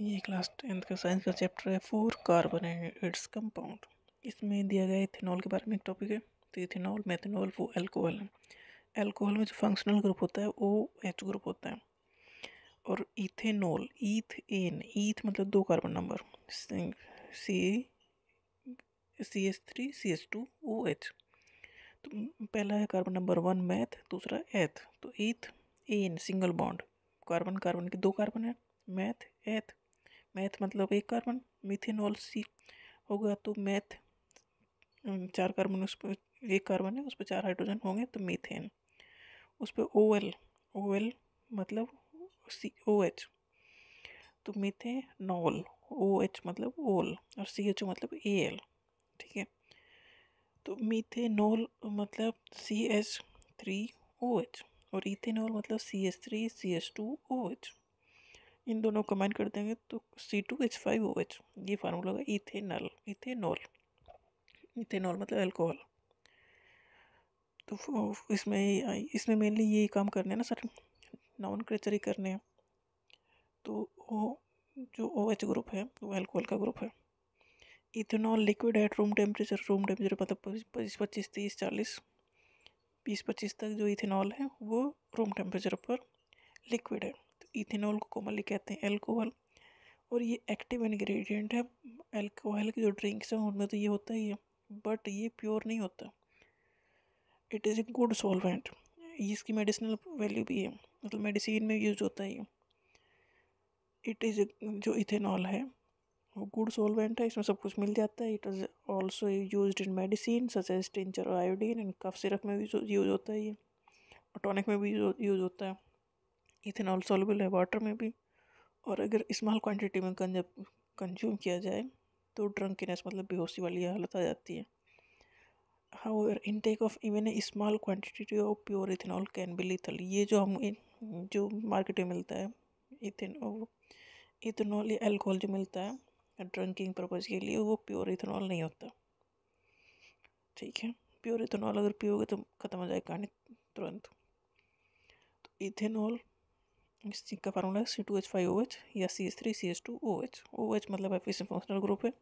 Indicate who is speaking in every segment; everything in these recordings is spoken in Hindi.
Speaker 1: ये क्लास टेंथ का साइंस का चैप्टर है फोर कार्बन एंड कंपाउंड इसमें दिया गया इथेनॉल के बारे में एक टॉपिक है तो इथेनॉल मेथेनॉल वो एल्कोहल है एल्कोहल में जो फंक्शनल ग्रुप होता है वो एच ग्रुप होता है और इथेनॉल ईथ एन ईथ मतलब दो carbon number C C S three C S two O H तो पहला है कार्बन नंबर वन मैथ दूसरा एथ तो eth n single bond carbon carbon के दो कार्बन है मैथ एथ मैथ मतलब एक कार्बन मिथेनॉल सी होगा तो मैथ चार कार्बन उस पर एक कार्बन है उस पर चार हाइड्रोजन होंगे तो मीथेन उस पर ओ एल ओ एल मतलब सी ओ एच तो नॉल ओ एच मतलब ओल और सी एच ओ मतलब ए एल ठीक है तो मिथेनॉल मतलब C H three O H और इथेनॉल मतलब C H three C H two O H इन दोनों कंबाइन कर देंगे तो C two H five O H ये फार्मूला होगा इथेनल इथेनॉल इथेनॉल मतलब एल्कोहल तो इसमें इसमें मेनली ये काम करने हैं ना सर नॉन क्रेचर ही करने हैं तो वो जो ओ एच ग्रुप है वो एल्कोहल का ग्रुप है इथेनॉल लिक्विड है रूम टेम्परेचर रूम टेम्परेचर मतलब पच्चीस पच्चीस तीस चालीस बीस पच्चीस तक जो इथेनॉल है वो रूम टेम्परेचर पर लिक्विड है इथेनॉल को कॉमनली कहते हैं एल्कोहल और ये एक्टिव इन्ग्रीडियंट है एल्कोहल के जो ड्रिंक्स हैं उनमें तो ये होता ही है बट ये प्योर नहीं होता it is a good solvent इसकी मेडिसिनल वैल्यू भी है मतलब मेडिसिन में यूज होता है इट इज़ जो इथेनॉल है वो गुड सॉल्वेंट है इसमें सब कुछ मिल जाता है it is also use in medicine such as tincture iodine and cough syrup में भी यूज होता है ये और टॉनिक में भी यूज होता है इथेनॉल सोलबल है वाटर में भी और अगर स्मॉल क्वांटिटी में कंज्यूम किया जाए तो ड्रंकिनेस मतलब बेहोशी वाली हालत आ जाती है how intake of even a small quantity of pure ethanol can be lethal ये जो हम जो मार्केट में मिलता है इथेनॉल इथेनॉल या एल्कोहल जो मिलता है ड्रंकिंग पर्पज़ के लिए वो प्योर इथेनॉल नहीं होता ठीक है प्योर इथेनॉल अगर पियोगे तो ख़त्म हो जाएगा कहानी तुरंत तो इथेनॉल इस चीज का फार्मूला है C two H five O H या C H three C H two O H O H मतलब एफिशिएंट फंक्शनल ग्रुप है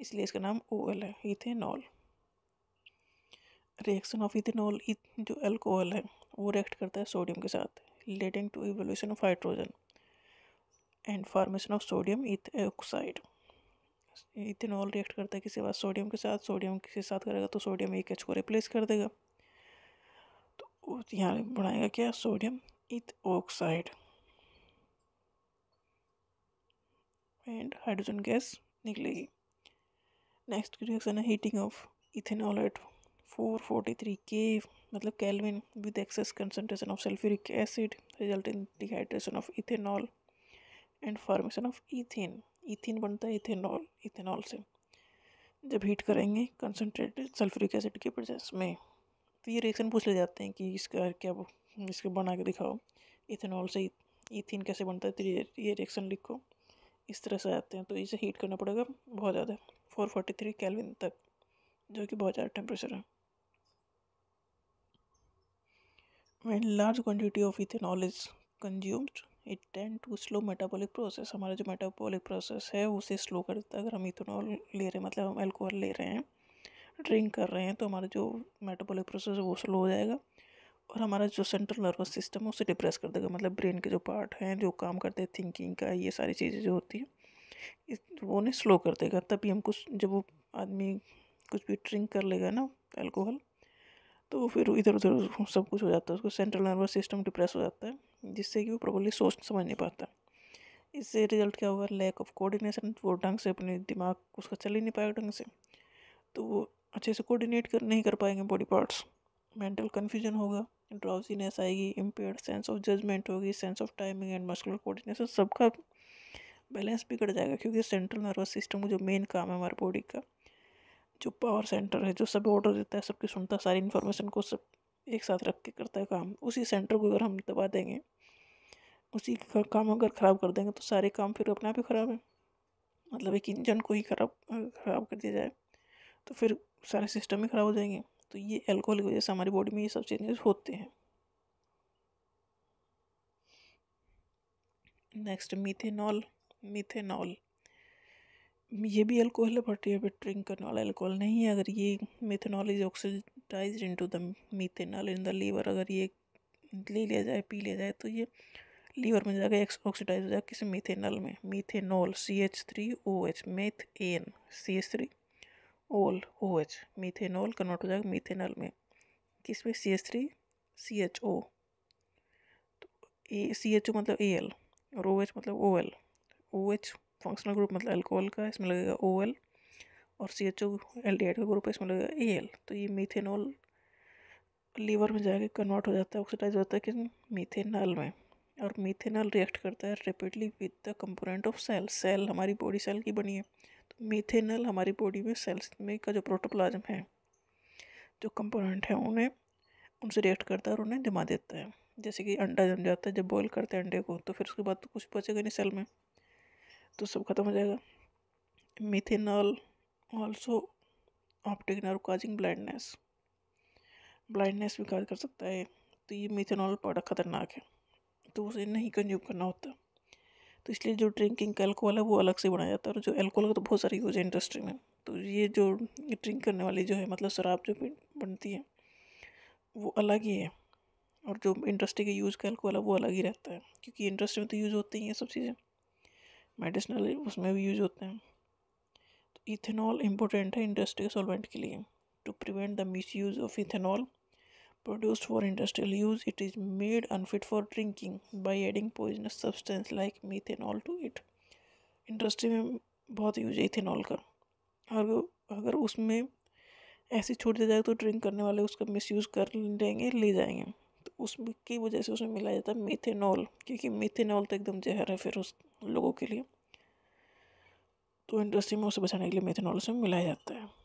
Speaker 1: इसलिए इसका नाम ओ एल है इथेनॉल रिएक्शन ऑफ इथेनॉल जो एल्कोहल है वो रिएक्ट करता है सोडियम के साथ leading to evolution of hydrogen and formation of sodium ethoxide ethanol react करता है किसी बात सोडियम के साथ सोडियम के साथ करेगा तो सोडियम एक एच को रिप्लेस कर देगा तो यहाँ बनाएगा क्या sodium ethoxide and hydrogen gas निकलेगी नेक्स्ट रिएक्शन है heating of ethanol at three K मतलब kelvin with excess concentration of sulphuric acid result in dehydration of ethanol and formation of ethene ethene बनता है इथेनॉल इथेनॉल से जब हीट करेंगे कंसनट्रेटेड सल्फ्यूरिक एसिड के प्रोसेस में तो ये रिएक्शन पूछ ले जाते हैं कि इसका क्या इसके बना के दिखाओ इथेनॉल से इथिन कैसे बनता है तो ये रिएक्शन लिखो इस तरह से आते हैं तो इसे हीट करना पड़ेगा बहुत ज़्यादा फोर फोर्टी थ्री कैलविन तक जो कि बहुत ज़्यादा टेम्परेचर है when large quantity of ethanol is consumed it tend to slow metabolic process हमारा जो मेटाबॉलिक प्रोसेस है उसे स्लो कर देता है अगर हम इथेनॉल ले रहे हैं मतलब हम एल्कोहल ले रहे हैं ड्रिंक कर रहे हैं तो हमारा जो मेटाबॉलिक प्रोसेस है वो स्लो हो जाएगा और हमारा जो सेंट्रल नर्वस सिस्टम है उसे डिप्रेस कर देगा मतलब ब्रेन के जो पार्ट हैं जो काम करते हैं थिंकिंग का ये सारी चीज़ें जो होती हैं वो उन्हें स्लो कर देगा तभी हम कुछ जब वो आदमी कुछ भी ड्रिंक कर लेगा ना अल्कोहल
Speaker 2: तो वो फिर इधर
Speaker 1: उधर सब कुछ हो जाता है उसको सेंट्रल नर्वस सिस्टम डिप्रेस हो जाता है जिससे कि वो प्रॉपरली सोच समझ नहीं पाता इससे रिजल्ट क्या होगा लैक ऑफ कोऑर्डिनेशन वो ढंग से अपने दिमाग उसका चल ही नहीं पाएगा ढंग से तो वो अच्छे से कोऑर्डिनेट कर नहीं कर पाएंगे बॉडी पार्ट्स मेंटल कन्फ्यूजन होगा ड्राउजीनेस आएगी इम्पेयर सेंस ऑफ जजमेंट होगी sense of timing and muscular coordination सबका बैलेंस बिगड़ जाएगा क्योंकि सेंट्रल नर्वस सिस्टम का जो मेन काम है हमारे बॉडी का जो पावर सेंटर है जो सब ऑर्डर देता है सबकी सुनता है सारी इन्फॉर्मेशन को सब एक साथ रख के करता है काम उसी सेंटर को अगर हम दबा देंगे उसी का काम अगर ख़राब कर देंगे तो सारे काम फिर अपने आप ही ख़राब है मतलब एक इंजन को ही ख़राब ख़राब कर दिया जाए तो फिर सारे सिस्टम ही ख़राब हो जाएंगे तो ये एल्कोहल की वजह से हमारी बॉडी में ये सब चेंजेस होते हैं नेक्स्ट मिथेनॉल मिथेनॉल ये भी अल्कोहल है बट ये ड्रिंक करने वाला अल्कोहल नहीं है अगर ये methanol is oxidise into the methanol in the liver अगर ये ले लिया जाए पी लिया जाए तो ये लीवर में जाकर ऑक्सीडाइज हो जाएगा किसी मिथेनॉल में methanol C H three O H meth n C H three ol O H methanol convert हो जाएगा मीथेनॉल में किस में C H three C H O तो ए सी एच ओ मतलब ए एल और ओ एच मतलब O L O H functional group मतलब अल्कोहल का इसमें लगेगा ओ एल और C H O L D का ग्रुप है इसमें लगेगा ए एल तो ये मीथेनॉल लीवर में जाके कन्वर्ट हो जाता है ऑक्सीडाइज होता है किस मीथेनॉल में और मीथेनॉल रिएक्ट करता है rapidly with the component of cell cell हमारी बॉडी सेल की बनी है मीथेनल हमारी बॉडी में सेल्स में का जो प्रोटोप्लाज्म है जो कंपोनेंट है उन्हें उनसे रिएक्ट करता है और उन्हें जमा देता है जैसे कि अंडा जम जाता है जब बॉयल करते हैं अंडे को तो फिर उसके बाद तो कुछ बचेगा नहीं सेल में तो सब खत्म हो जाएगा methanal also optic nerve causing blindness blindness भी काज कर सकता है तो ये मीथेनॉल बड़ा ख़तरनाक है तो उसे नहीं कंज्यूम करना होता तो इसलिए जो ड्रिंकिंग का एल्कोहल है वो अलग से बनाया जाता है और जो एल्कोहल का तो बहुत सारी यूज है इंडस्ट्री में तो ये जो ड्रिंक करने वाली जो है मतलब शराब जो बनती है वो अलग ही है और जो इंडस्ट्री के यूज़ का एल्कोहल है वो अलग ही रहता है क्योंकि इंडस्ट्री में तो यूज़ होते ही ये सब चीज़ें मेडिसिनल उसमें भी यूज होते हैं तो इथेनॉल इम्पोर्टेंट है इंडस्ट्री के सॉल्वेंट के लिए to prevent the misuse of ethanol Produced for industrial use, it is made unfit for drinking by adding poisonous substance like methanol to it. Industry में बहुत यूज है इथेनॉल का और अगर उसमें ऐसे छूट दिया जाए तो ड्रिंक करने वाले उसका यूज कर लेंगे ले जाएंगे तो उसमें की वजह से उसमें मिलाया जाता है मीथेनॉल क्योंकि मीथेनॉल तो एकदम जहर है फिर उस लोगों के लिए तो इंडस्ट्री में उसे बचाने के लिए मीथेनॉल उसमें मिलाया जाता है